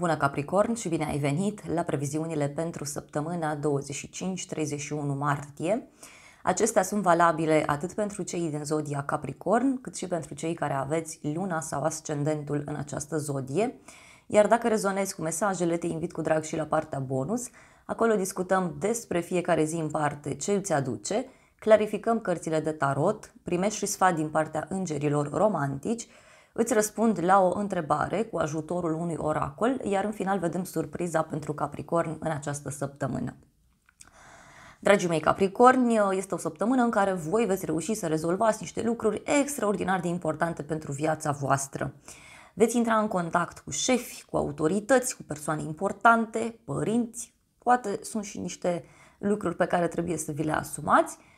Bună Capricorn și bine ai venit la previziunile pentru săptămâna 25-31 martie. Acestea sunt valabile atât pentru cei din zodia Capricorn, cât și pentru cei care aveți luna sau ascendentul în această zodie. Iar dacă rezonezi cu mesajele, te invit cu drag și la partea bonus. Acolo discutăm despre fiecare zi în parte ce îți aduce, clarificăm cărțile de tarot, primești și sfat din partea îngerilor romantici, Îți răspund la o întrebare cu ajutorul unui oracol, iar în final vedem surpriza pentru Capricorn în această săptămână. Dragii mei Capricorni, este o săptămână în care voi veți reuși să rezolvați niște lucruri extraordinar de importante pentru viața voastră. Veți intra în contact cu șefi, cu autorități, cu persoane importante, părinți, poate sunt și niște lucruri pe care trebuie să vi le asumați –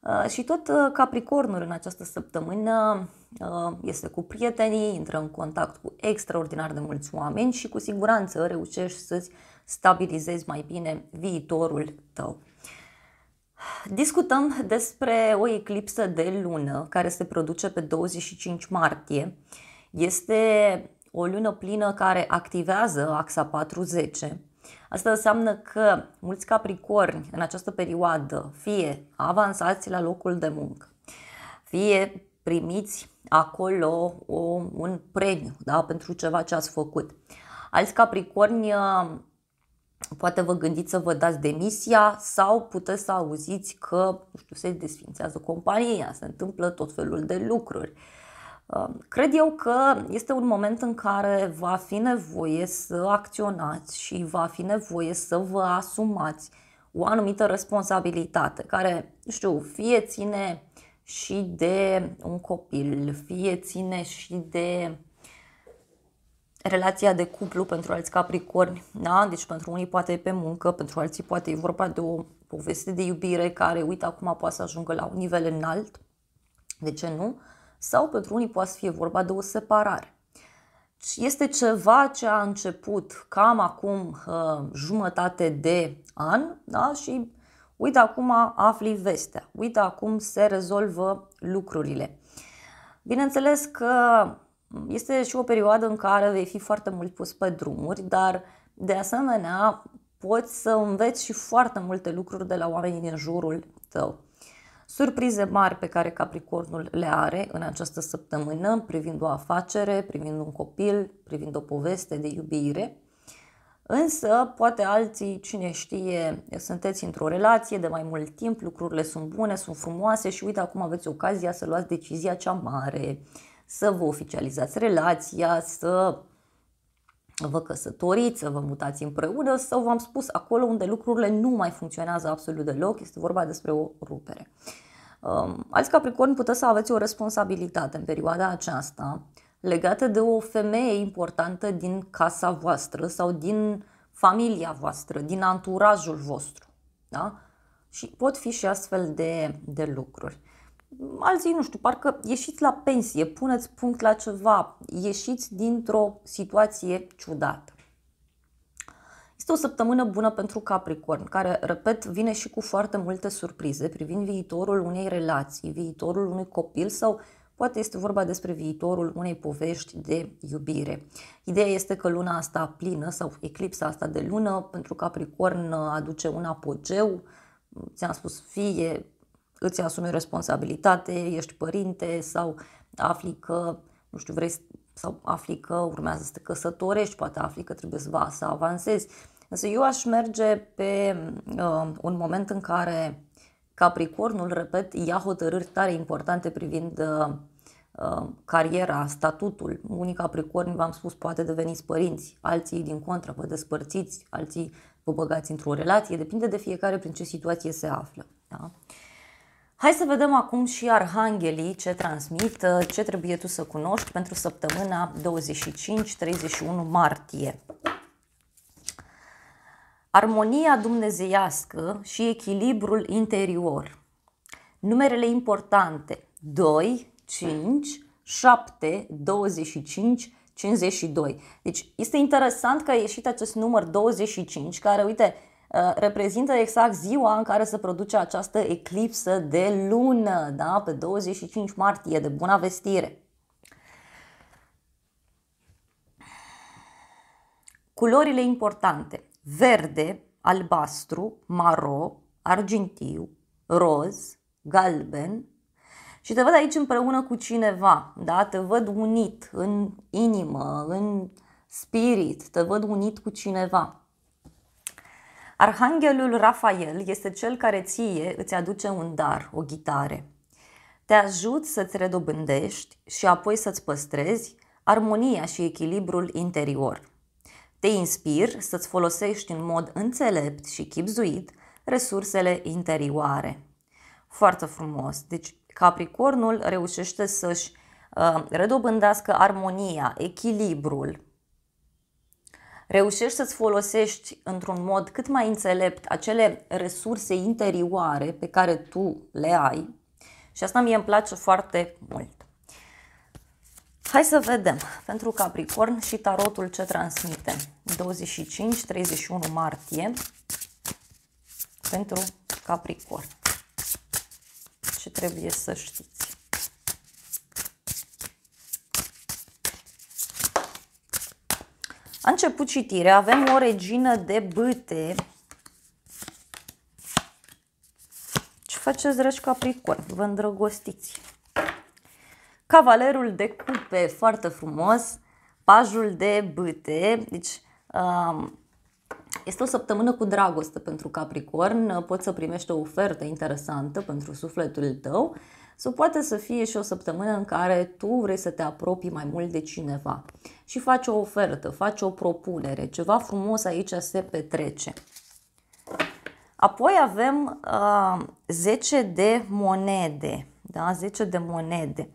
Uh, și tot uh, Capricornul în această săptămână uh, este cu prietenii, intră în contact cu extraordinar de mulți oameni și cu siguranță reușești să-ți stabilizezi mai bine viitorul tău. Discutăm despre o eclipsă de lună care se produce pe 25 martie. Este o lună plină care activează axa 40. Asta înseamnă că mulți capricorni în această perioadă fie avansați la locul de muncă, fie primiți acolo o, un premiu da, pentru ceva ce ați făcut. Alți capricorni uh, poate vă gândiți să vă dați demisia sau puteți să auziți că, nu știu, se desfințează compania, se întâmplă tot felul de lucruri. Uh, Ehm, cred eu că este un moment în care va fi nevoie să acționați și va fi nevoie să vă asumați o anumită responsabilitate, care, știu, fie ține și de un copil, fie ține și de relația de cuplu pentru alți capricorni, da? deci pentru unii poate e pe muncă, pentru alții poate e vorba de o poveste de iubire care, uite, acum poate să ajungă la un nivel înalt, de ce nu? Uh, sau pentru unii poate să fie vorba de o separare. Este ceva ce a început cam acum uh, jumătate de an da? și uite acum afli vestea, uite acum se rezolvă lucrurile. Bineînțeles că este și o perioadă în care vei fi foarte mult pus pe drumuri, dar de asemenea poți să înveți și foarte multe lucruri de la oamenii din jurul tău surprize mari pe care Capricornul le are în această săptămână, privind o afacere, privind un copil, privind o poveste de iubire. Însă, poate alții, cine știe, sunteți într-o relație de mai mult timp, lucrurile sunt bune, sunt frumoase și uite, acum aveți ocazia să luați decizia cea mare, să vă oficializați relația, să vă căsătoriți, să vă mutați împreună sau v-am spus acolo unde lucrurile nu mai funcționează absolut deloc, este vorba despre o rupere. Um, Alți capricorni puteți să aveți o responsabilitate în perioada aceasta legată de o femeie importantă din casa voastră sau din familia voastră, din anturajul vostru. Da? Și pot fi și astfel de, de lucruri. Alții, nu știu, parcă ieșiți la pensie, puneți punct la ceva, ieșiți dintr-o situație ciudată. Este o săptămână bună pentru Capricorn, care, repet, vine și cu foarte multe surprize privind viitorul unei relații, viitorul unui copil sau Poate este vorba despre viitorul unei povești de iubire. Ideea este că luna asta plină sau eclipsa asta de lună pentru Capricorn aduce un apogeu, ți-am spus fie îți asumi responsabilitate, ești părinte sau afli că nu știu, vrei sau afli că urmează să te căsătorești, poate afli că trebuie să, va, să avansezi. Însă eu aș merge pe uh, un moment în care Capricornul, repet, ia hotărâri tare importante privind uh, uh cariera, statutul. Unii Capricorni, v-am spus, poate deveniți părinți, alții din contra vă despărțiți, alții vă băgați într-o relație, depinde de fiecare prin ce situație se află. Da? Uh, Hai să vedem acum și arhanghelii ce transmit, uh, ce trebuie tu să cunoști pentru săptămâna 25-31 martie. Armonia dumnezeiască și echilibrul interior. Numerele importante 2, 5, 7, 25, 52. Deci este interesant că a ieșit acest număr 25, care, uite, Uh, reprezintă exact ziua în care se produce această eclipsă de lună, da? pe 25 martie, de bună vestire. Culorile importante, verde, albastru, maro, argintiu, roz, galben, și te văd aici împreună cu cineva, da? te văd unit în inimă, în spirit, te văd unit cu cineva. Arhanghelul Rafael este cel care ție îți aduce un dar, o ghitare. Te ajut să-ți redobândești și apoi să-ți păstrezi armonia și echilibrul interior. Te inspir să-ți folosești în mod înțelept și chipzuit resursele interioare. Foarte frumos! Deci Capricornul reușește să-și uh, redobândească armonia, echilibrul, reușești să-ți folosești într-un mod cât mai înțelept acele resurse interioare pe care tu le ai și asta mie îmi place foarte mult. Hai să vedem pentru Capricorn și tarotul ce transmite. 25-31 martie pentru Capricorn. Ce trebuie să știți? A început citirea, avem o regină de bâte. Ce faceți, dragi capricorn? Vă îndrăgostiți. Cavalerul de cupe, foarte frumos. Pajul de bâte. Deci, um, este o săptămână cu dragoste pentru Capricorn. Poți să primești o ofertă interesantă pentru sufletul tău sau poate să fie și o săptămână în care tu vrei să te apropii mai mult de cineva și faci o ofertă, faci o propunere, ceva frumos aici se petrece. Apoi avem uh, 10 de monede, da? 10 de monede.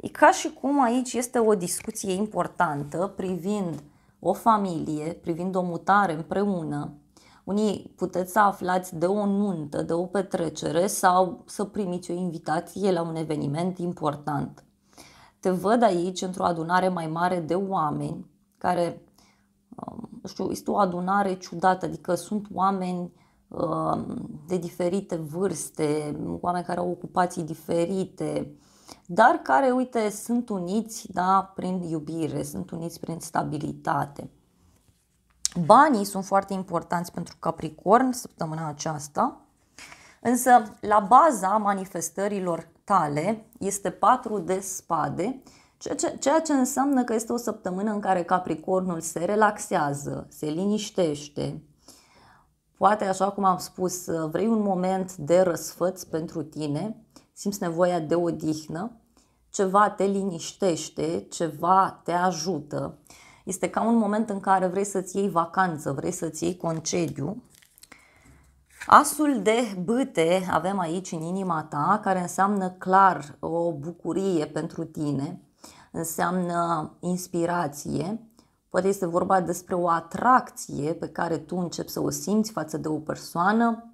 E ca și cum aici este o discuție importantă privind o familie, privind o mutare împreună, unii puteți să aflați de o nuntă, de o petrecere sau să primiți o invitație la un eveniment important. Te văd aici într-o adunare mai mare de oameni care, um, nu știu, este o adunare ciudată, adică sunt oameni um, de diferite vârste, oameni care au ocupații diferite, dar care, uite, sunt uniți da, prin iubire, sunt uniți prin stabilitate. Banii sunt foarte importanți pentru Capricorn săptămâna aceasta, însă la baza manifestărilor tale este 4 de spade, ceea ce înseamnă că este o săptămână în care Capricornul se relaxează, se liniștește, Poate, așa cum am spus, vrei un moment de răsfăț pentru tine, simți nevoia de odihnă, ceva te liniștește, ceva te ajută. Este ca un moment în care vrei să-ți iei vacanță, vrei să-ți iei concediu. Asul de bâte avem aici în inima ta, care înseamnă clar o bucurie pentru tine, înseamnă inspirație, poate este vorba despre o atracție pe care tu începi să o simți față de o persoană,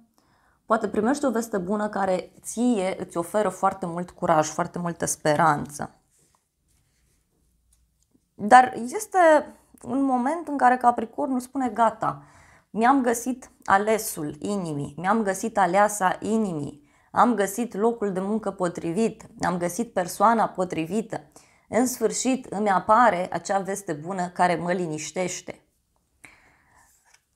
poate primești o veste bună care ție îți oferă foarte mult curaj, foarte multă speranță. Dar este un moment în care Capricornul spune gata, mi-am găsit alesul inimii, mi-am găsit aleasa inimii, am găsit locul de muncă potrivit, am găsit persoana potrivită. În sfârșit îmi apare acea veste bună care mă liniștește.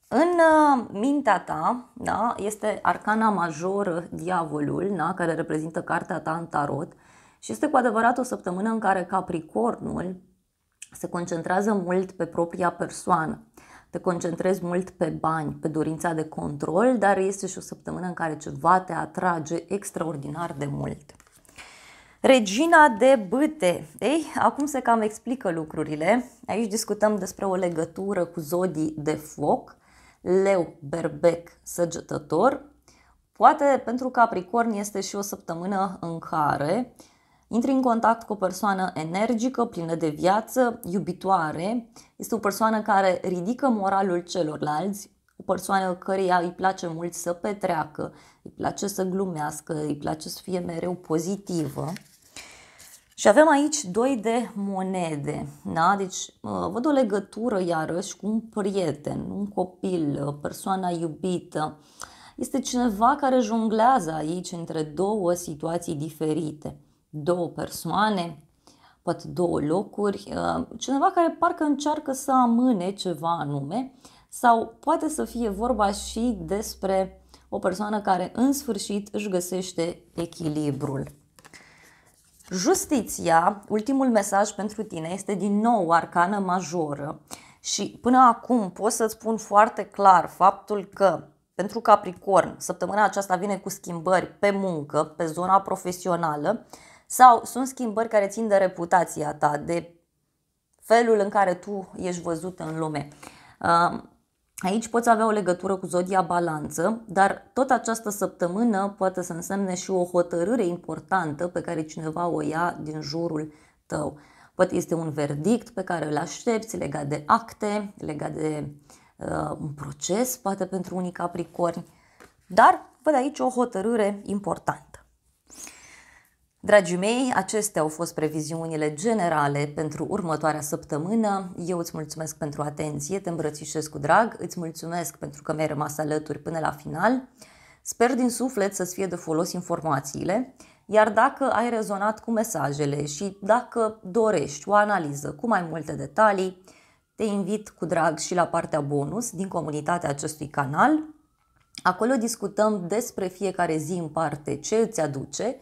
În uh, mintea ta da, este arcana majoră, diavolul, da, care reprezintă cartea ta în tarot și este cu adevărat o săptămână în care Capricornul se concentrează mult pe propria persoană. Te concentrezi mult pe bani, pe dorința de control, dar este și o săptămână în care ceva te atrage extraordinar de mult. Regina de băte. Ei, acum se cam explică lucrurile. Aici discutăm despre o legătură cu zodii de foc, leu, berbec, săgetător. Poate pentru Capricorn este și o săptămână în care uh, Intri în contact cu o persoană energică, plină de viață, iubitoare. Este o persoană care ridică moralul celorlalți, o persoană căreia îi place mult să petreacă, îi place să glumească, îi place să fie mereu pozitivă. Și avem aici doi de monede, da? deci văd o legătură iarăși cu un prieten, un copil, persoana iubită. Este cineva care jonglează aici între două situații diferite două persoane, poate două locuri, uh, cineva care parcă încearcă să amâne ceva anume sau poate să fie vorba și despre o persoană care în sfârșit își găsește echilibrul. Justiția, ultimul mesaj pentru tine, este din nou o arcană majoră și până acum pot să-ți spun foarte clar faptul că pentru Capricorn, săptămâna aceasta vine cu schimbări pe muncă, pe zona profesională, sau sunt schimbări care țin de reputația ta, de felul în care tu ești văzut în lume. Uh, aici poți avea o legătură cu zodia balanță, dar tot această săptămână poate să însemne și o hotărâre importantă pe care cineva o ia din jurul tău. Poate este un verdict pe care îl aștepți legat de acte, legat de uh, un proces, poate pentru unii capricorni, dar văd aici o hotărâre importantă. Dragii mei, acestea au fost previziunile generale pentru următoarea săptămână. Eu îți mulțumesc pentru atenție, te îmbrățișez cu drag, îți mulțumesc pentru că mi-ai rămas alături până la final. Sper din suflet să-ți fie de folos informațiile, iar dacă ai rezonat cu mesajele și dacă dorești o analiză cu mai multe detalii, te invit cu drag și la partea bonus din comunitatea acestui canal. Acolo discutăm despre fiecare zi în parte ce îți aduce,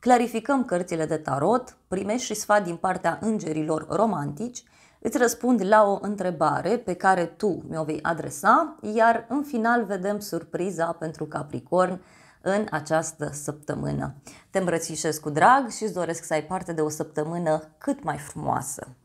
clarificăm cărțile de tarot, primești și sfat din partea îngerilor romantici, îți răspund la o întrebare pe care tu mi-o vei adresa, iar în final vedem surpriza pentru Capricorn în această săptămână. Te îmbrățișez cu drag și îți doresc să ai parte de o săptămână cât mai frumoasă.